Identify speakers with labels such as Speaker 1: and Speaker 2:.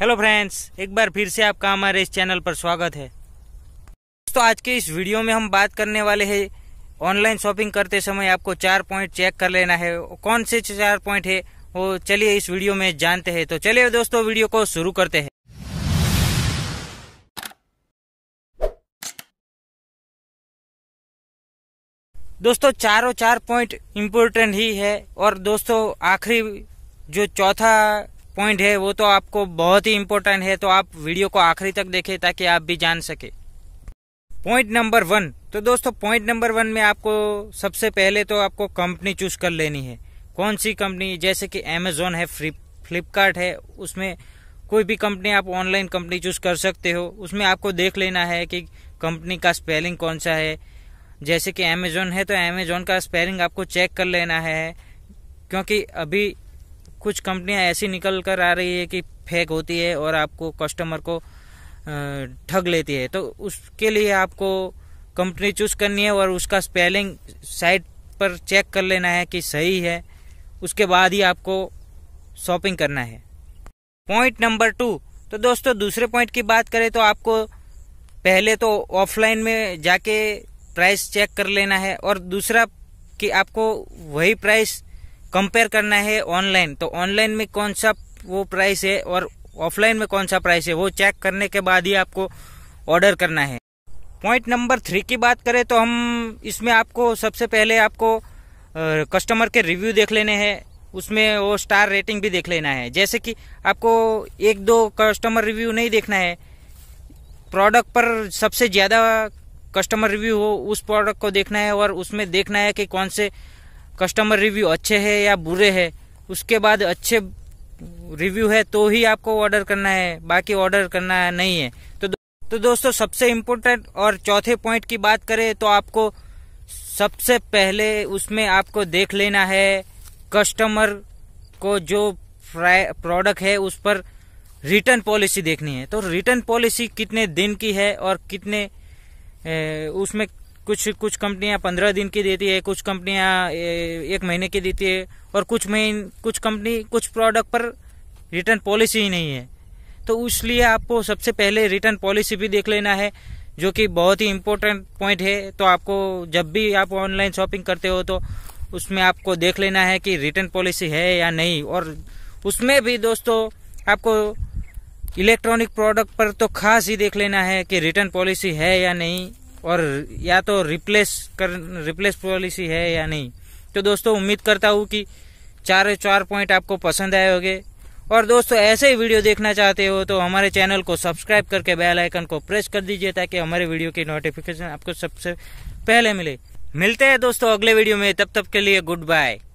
Speaker 1: hello friends एक बार फिर से आपका हमारे इस चैनल पर स्वागत है दोस्तों आज के इस वीडियो में हम बात करने वाले हैं ऑनलाइन शॉपिंग करते समय आपको चार पॉइंट चेक कर लेना है कौन से चार पॉइंट है वो चलिए इस वीडियो में जानते हैं तो चलिए दोस्तों वीडियो को शुरू करते हैं दोस्तों चारों चार पॉइंट इम्पोर्टेंट ही है और दोस्तों आखिरी जो चौथा पॉइंट है वो तो आपको बहुत ही इम्पोर्टेंट है तो आप वीडियो को आखिरी तक देखें ताकि आप भी जान सके पॉइंट नंबर वन तो दोस्तों पॉइंट नंबर वन में आपको सबसे पहले तो आपको कंपनी चूज कर लेनी है कौन सी कंपनी जैसे कि अमेजोन है फ्लिपकार्ट है उसमें कोई भी कंपनी आप ऑनलाइन कंपनी चूज कर सकते हो उसमें आपको देख लेना है कि कंपनी का स्पेलिंग कौन सा है जैसे कि अमेजोन है तो अमेजोन का स्पेलिंग आपको चेक कर लेना है क्योंकि अभी कुछ कंपनियां ऐसी निकल कर आ रही है कि फेक होती है और आपको कस्टमर को ठग लेती है तो उसके लिए आपको कंपनी चूज करनी है और उसका स्पेलिंग साइट पर चेक कर लेना है कि सही है उसके बाद ही आपको शॉपिंग करना है पॉइंट नंबर टू तो दोस्तों दूसरे पॉइंट की बात करें तो आपको पहले तो ऑफलाइन में जाके प्राइस चेक कर लेना है और दूसरा कि आपको वही प्राइस कंपेयर करना है ऑनलाइन तो ऑनलाइन में कौन सा वो प्राइस है और ऑफलाइन में कौन सा प्राइस है वो चेक करने के बाद ही आपको ऑर्डर करना है पॉइंट नंबर थ्री की बात करें तो हम इसमें आपको सबसे पहले आपको कस्टमर के रिव्यू देख लेने हैं उसमें वो स्टार रेटिंग भी देख लेना है जैसे कि आपको एक दो कस्टमर रिव्यू नहीं देखना है प्रोडक्ट पर सबसे ज़्यादा कस्टमर रिव्यू हो उस प्रोडक्ट को देखना है और उसमें देखना है कि कौन से कस्टमर रिव्यू अच्छे है या बुरे है उसके बाद अच्छे रिव्यू है तो ही आपको ऑर्डर करना है बाकी ऑर्डर करना है, नहीं है तो तो दोस्तों सबसे इम्पोर्टेंट और चौथे पॉइंट की बात करें तो आपको सबसे पहले उसमें आपको देख लेना है कस्टमर को जो प्रोडक्ट है उस पर रिटर्न पॉलिसी देखनी है तो रिटर्न पॉलिसी कितने दिन की है और कितने ए, उसमें कुछ कुछ कंपनियां पंद्रह दिन की देती है कुछ कंपनियां एक महीने की देती है और कुछ महीन कुछ कंपनी कुछ प्रोडक्ट पर रिटर्न पॉलिसी ही नहीं है तो इसलिए आपको सबसे पहले रिटर्न पॉलिसी भी देख लेना है जो कि बहुत ही इम्पोर्टेंट पॉइंट है तो आपको जब भी आप ऑनलाइन शॉपिंग करते हो तो उसमें आपको देख लेना है कि रिटर्न पॉलिसी है या नहीं और उसमें भी दोस्तों आपको इलेक्ट्रॉनिक प्रोडक्ट पर तो खास ही देख लेना है कि रिटर्न पॉलिसी है या नहीं और या तो रिप्लेस कर रिप्लेस पॉलिसी है या नहीं तो दोस्तों उम्मीद करता हूँ कि चार चार पॉइंट आपको पसंद आए होंगे और दोस्तों ऐसे ही वीडियो देखना चाहते हो तो हमारे चैनल को सब्सक्राइब करके बेल आइकन को प्रेस कर दीजिए ताकि हमारे वीडियो की नोटिफिकेशन आपको सबसे पहले मिले मिलते हैं दोस्तों अगले वीडियो में तब तक के लिए गुड बाय